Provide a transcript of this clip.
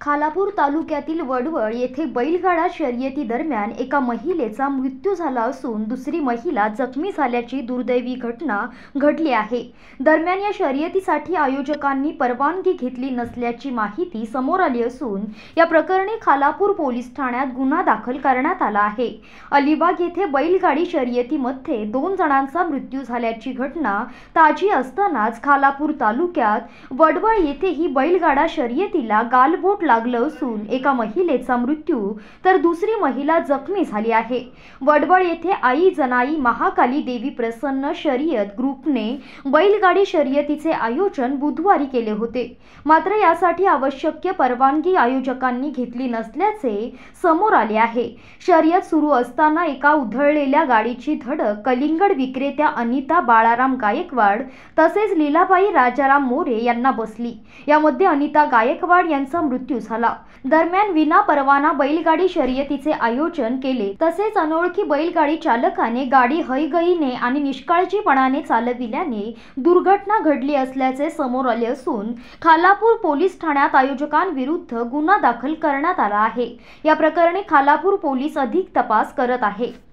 खालापूर तालुक्यातील वडवळ येथे बैलगाडा शर्यती दरम्यान एका महिलेचा मृत्यू झाला असून दुसरी महिला जखमी झाल्याची दुर्दैवी घटना घडली आहे दरम्यान या शर्यतीसाठी आयोजकांनी परवानगी घेतली नसल्याची माहिती समोर आली असून या प्रकरणी खालापूर पोलीस ठाण्यात गुन्हा दाखल करण्यात आला आहे अलिबाग येथे बैलगाडी शर्यतीमध्ये दोन जणांचा मृत्यू झाल्याची घटना ताजी असतानाच खालापूर तालुक्यात वडवळ येथे ही बैलगाडा शर्यतीला गालबोट लागलं असून एका महिलेचा मृत्यू तर दुसरी महिला जखमी झाली आहे वडवळ येथे आई जनाई महाकाली देवी प्रसन्न शर्यत ग्रुपने बैलगाडी शर्यतीचे आयोजन बुधवारी केले होते मात्र यासाठी आवश्यक परवानगी आयोजकांनी घेतली नसल्याचे समोर आले आहे शर्यत सुरू असताना एका उधळलेल्या गाडीची धडक कलिंगड विक्रेत्या अनिता बाळाराम गायकवाड तसेच लीलाबाई राजाराम मोरे यांना बसली यामध्ये अनिता गायकवाड यांचा मृत्यू मृत्यू झाला दरम्यान विना परवाना बैलगाडी शर्यतीचे आयोजन केले तसेच अनोळखी बैलगाडी चालकाने गाडी हयगईने आणि निष्काळजीपणाने चालविल्याने दुर्घटना घडली असल्याचे समोर आले असून खालापूर पोलीस ठाण्यात आयोजकांविरुद्ध गुन्हा दाखल करण्यात आला आहे या प्रकरणी खालापूर पोलीस अधिक तपास करत आहे